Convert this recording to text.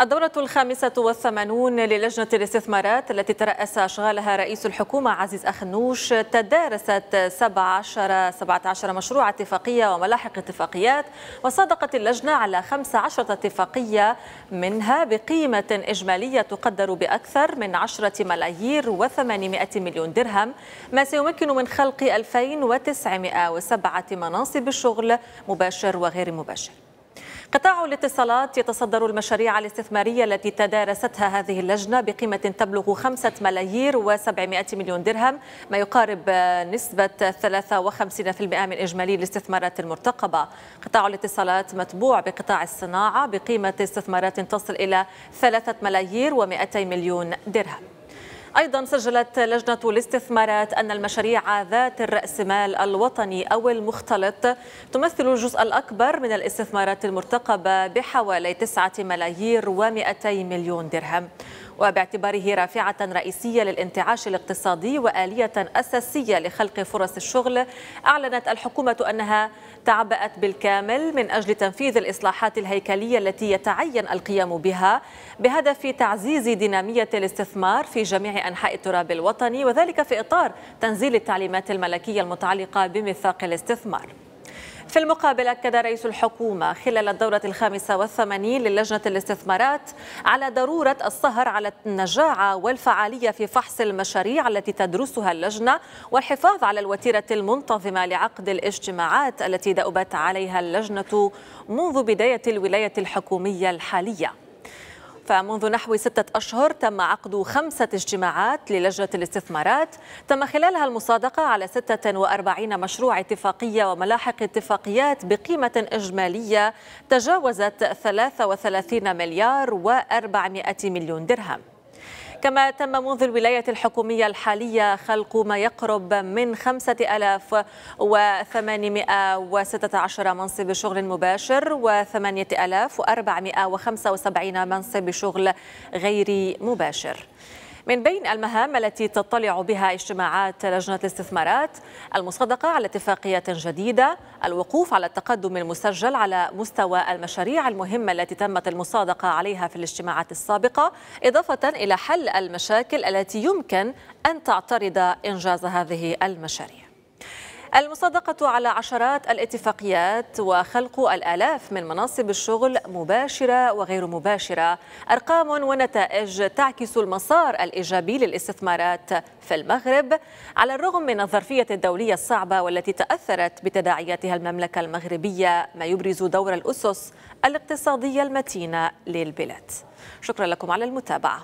الدورة الخامسة والثمانون للجنة الاستثمارات التي ترأس أشغالها رئيس الحكومة عزيز أخنوش تدارست 17 17 مشروع اتفاقية وملاحق اتفاقيات وصادقت اللجنة على 15 اتفاقية منها بقيمة إجمالية تقدر بأكثر من 10 ملايير و800 مليون درهم ما سيمكن من خلق 2907 مناصب الشغل مباشر وغير مباشر قطاع الاتصالات يتصدر المشاريع الاستثمارية التي تدارستها هذه اللجنة بقيمة تبلغ 5 ملايير و700 مليون درهم ما يقارب نسبة 53% من إجمالي الاستثمارات المرتقبة قطاع الاتصالات متبوع بقطاع الصناعة بقيمة استثمارات تصل إلى 3 ملايير و200 مليون درهم أيضا سجلت لجنة الاستثمارات أن المشاريع ذات الرأسمال الوطني أو المختلط تمثل الجزء الأكبر من الاستثمارات المرتقبة بحوالي 9 ملايير و200 مليون درهم وباعتباره رافعة رئيسية للانتعاش الاقتصادي وآلية أساسية لخلق فرص الشغل أعلنت الحكومة أنها تعبأت بالكامل من أجل تنفيذ الإصلاحات الهيكلية التي يتعين القيام بها بهدف تعزيز دينامية الاستثمار في جميع أنحاء التراب الوطني وذلك في إطار تنزيل التعليمات الملكية المتعلقة بميثاق الاستثمار في المقابل أكد رئيس الحكومة خلال الدورة الخامسة والثمانين للجنة الاستثمارات على ضرورة السهر على النجاعة والفعالية في فحص المشاريع التي تدرسها اللجنة والحفاظ على الوتيرة المنتظمة لعقد الاجتماعات التي دأبت عليها اللجنة منذ بداية الولاية الحكومية الحالية فمنذ نحو ستة أشهر تم عقد خمسة اجتماعات للجنة الاستثمارات تم خلالها المصادقة على 46 مشروع اتفاقية وملاحق اتفاقيات بقيمة إجمالية تجاوزت 33 مليار و400 مليون درهم كما تم منذ الولاية الحكومية الحالية خلق ما يقرب من 5816 منصب شغل مباشر و8475 منصب شغل غير مباشر من بين المهام التي تطلع بها اجتماعات لجنة الاستثمارات المصادقة على اتفاقية جديدة الوقوف على التقدم المسجل على مستوى المشاريع المهمة التي تمت المصادقة عليها في الاجتماعات السابقة إضافة إلى حل المشاكل التي يمكن أن تعترض إنجاز هذه المشاريع المصادقة على عشرات الاتفاقيات وخلق الآلاف من مناصب الشغل مباشرة وغير مباشرة أرقام ونتائج تعكس المسار الإيجابي للاستثمارات في المغرب على الرغم من الظرفية الدولية الصعبة والتي تأثرت بتداعياتها المملكة المغربية ما يبرز دور الأسس الاقتصادية المتينة للبلاد شكرا لكم على المتابعة